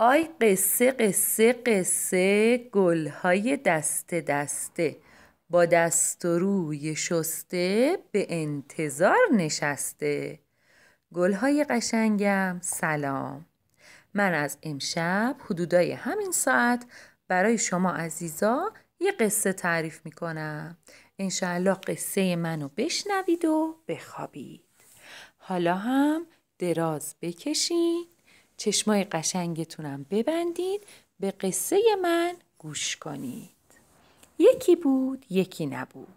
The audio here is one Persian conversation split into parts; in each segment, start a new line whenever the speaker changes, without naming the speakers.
آی قصه قصه قصه های دسته دسته با دست و روی شسته به انتظار نشسته های قشنگم سلام من از امشب حدودای همین ساعت برای شما عزیزا یه قصه تعریف میکنم انشالله قصه منو بشنوید و بخوابید حالا هم دراز بکشید چشمای قشنگتونم ببندید به قصه من گوش کنید یکی بود یکی نبود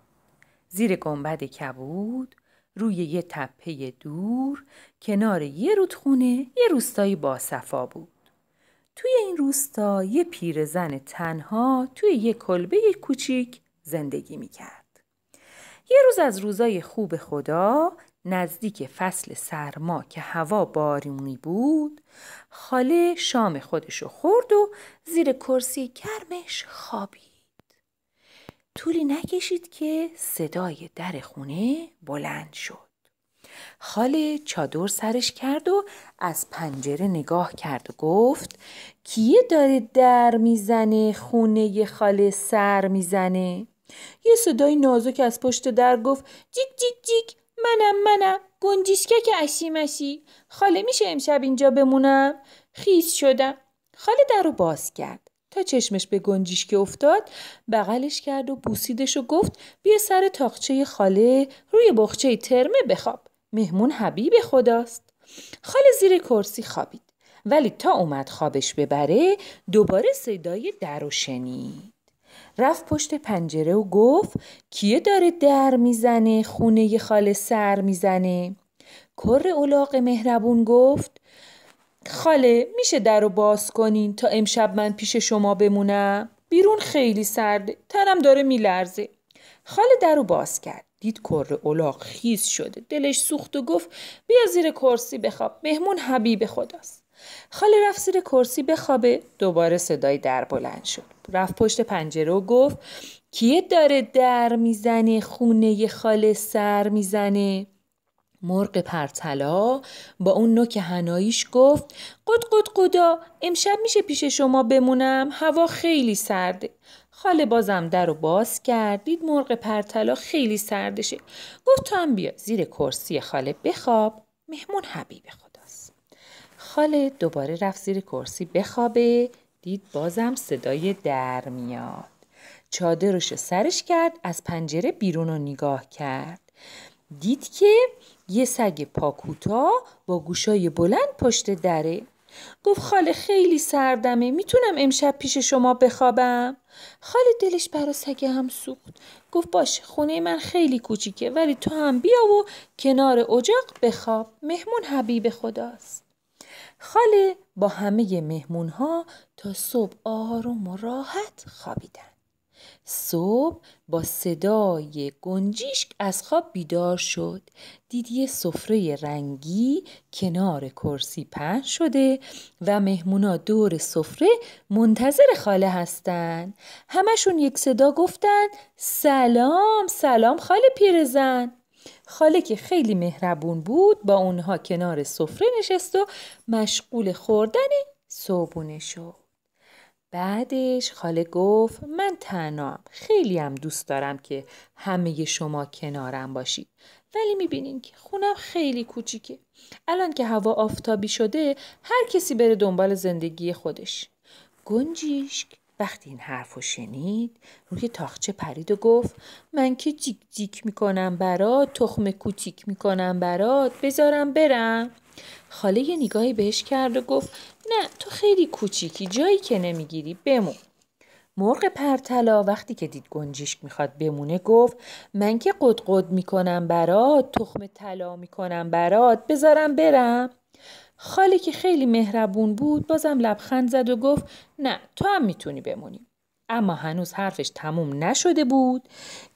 زیر گنبد کبود روی یه تپه دور کنار یه رودخونه یه روستایی باصفا بود توی این روستا یه پیرزن تنها توی یه کلبه کوچیک زندگی میکرد یه روز از روزای خوب خدا نزدیک فصل سرما که هوا بارونی بود خاله شام خودشو خورد و زیر کرسی گرمش خوابید طولی نکشید که صدای در خونه بلند شد خاله چادر سرش کرد و از پنجره نگاه کرد و گفت کیه داره در میزنه خونه خاله سر میزنه یه صدای نازک از پشت در گفت جیک جیک جیک منم منم که که اشیمشی خاله میشه امشب اینجا بمونم خیس شدم خاله در رو باز کرد تا چشمش به گنجیشکه افتاد بغلش کرد و بوسیدش و گفت بیا سر تاخچه خاله روی بخچه ترمه بخواب مهمون حبیب خداست خاله زیر کرسی خوابید ولی تا اومد خوابش ببره دوباره صدای در و شنید رفت پشت پنجره و گفت کیه داره در میزنه خونه ی خاله سر میزنه کر اولاق مهربون گفت خاله میشه در رو باز کنین تا امشب من پیش شما بمونم بیرون خیلی سرده تنم داره میلرزه خاله در رو باز کرد دید کره اولاق خیز شده دلش سوخت و گفت بیا زیر کرسی بخواب مهمون حبیب خداست خاله رفت زیر کرسی بخوابه دوباره صدای در بلند شد رفت پشت پنجره و گفت کیه داره در میزنه خونه خاله سر میزنه مرغ پرتلا با اون نوک هناییش گفت قد قد قدا امشب میشه پیش شما بمونم هوا خیلی سرده خاله بازم در رو باز کرد دید مرغ پرتلا خیلی سردشه گفت تو هم بیا زیر کرسی خاله بخواب مهمون حبیب خود خاله دوباره رفت زیر کرسی بخوابه دید بازم صدای در میاد چادرش سرش کرد از پنجره بیرون رو نگاه کرد دید که یه سگ پاکوتا با گوشای بلند پشت دره گفت خاله خیلی سردمه میتونم امشب پیش شما بخوابم خاله دلش برا سگه هم سوخت گفت باشه خونه من خیلی کوچیکه ولی تو هم بیا و کنار اجاق بخواب مهمون حبیب خداست خاله با همه مهمون ها تا صبح آروم و راحت خوابیدن. صبح با صدای گنجیشک از خواب بیدار شد دید یه سفره رنگی کنار کرسی پهن شده و مهمونا دور سفره منتظر خاله هستن همشون یک صدا گفتن سلام سلام خاله پیرزن خاله که خیلی مهربون بود با اونها کنار سفره نشست و مشغول خوردن صوبونه شد. بعدش خاله گفت من تنام خیلی هم دوست دارم که همه شما کنارم باشید ولی میبینین که خونم خیلی کوچیکه الان که هوا آفتابی شده هر کسی بره دنبال زندگی خودش گنجیشک وقتی این حرف رو شنید روی تاخچه پرید و گفت من که جیک جیک میکنم برات تخم کوچیک میکنم برات بذارم برم خاله یه نگاهی بهش کرد و گفت نه تو خیلی کوچیکی جایی که نمیگیری بمون مرغ پرتلا وقتی که دید گنجشک میخواد بمونه گفت من که قد میکنم برات تخم طلا میکنم برات بذارم برم خالی که خیلی مهربون بود بازم لبخند زد و گفت نه تو هم میتونی بمونی. اما هنوز حرفش تموم نشده بود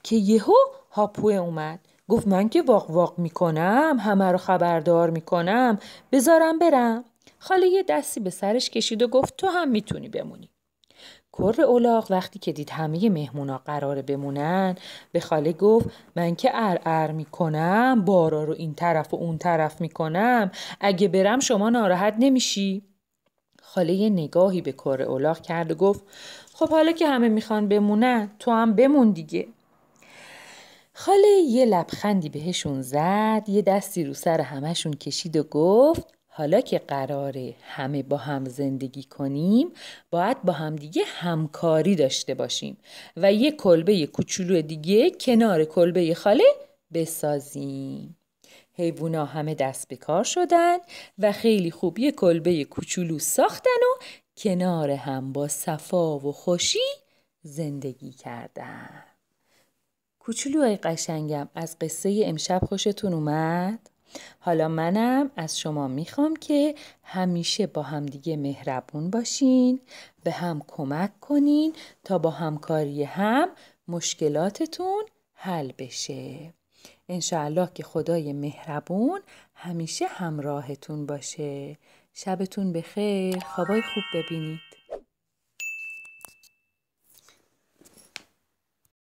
که یهو هاپوه اومد. گفت من که واق واق میکنم همه رو خبردار میکنم بذارم برم. خاله یه دستی به سرش کشید و گفت تو هم میتونی بمونی. کر اولاغ وقتی که دید همه مهمونا قراره بمونن به خاله گفت من که می میکنم بارا رو این طرف و اون طرف میکنم اگه برم شما ناراحت نمیشی خاله یه نگاهی به کر اولاغ کرد و گفت خب حالا که همه میخوان بمونن تو هم بمون دیگه خاله یه لبخندی بهشون زد یه دستی رو سر همشون کشید و گفت حالا که قراره همه با هم زندگی کنیم باید با هم دیگه همکاری داشته باشیم و یه کلبه کوچولو دیگه کنار کلبه خاله بسازیم حیوونا همه دست به کار شدن و خیلی خوب یه کلبه کوچولو ساختن و کنار هم با صفا و خوشی زندگی کردن کوچولوهای قشنگم از قصه امشب خوشتون اومد؟ حالا منم از شما میخوام که همیشه با همدیگه مهربون باشین به هم کمک کنین تا با همکاری هم مشکلاتتون حل بشه انشاءالله که خدای مهربون همیشه همراهتون باشه شبتون بخیر خوابای خوب ببینید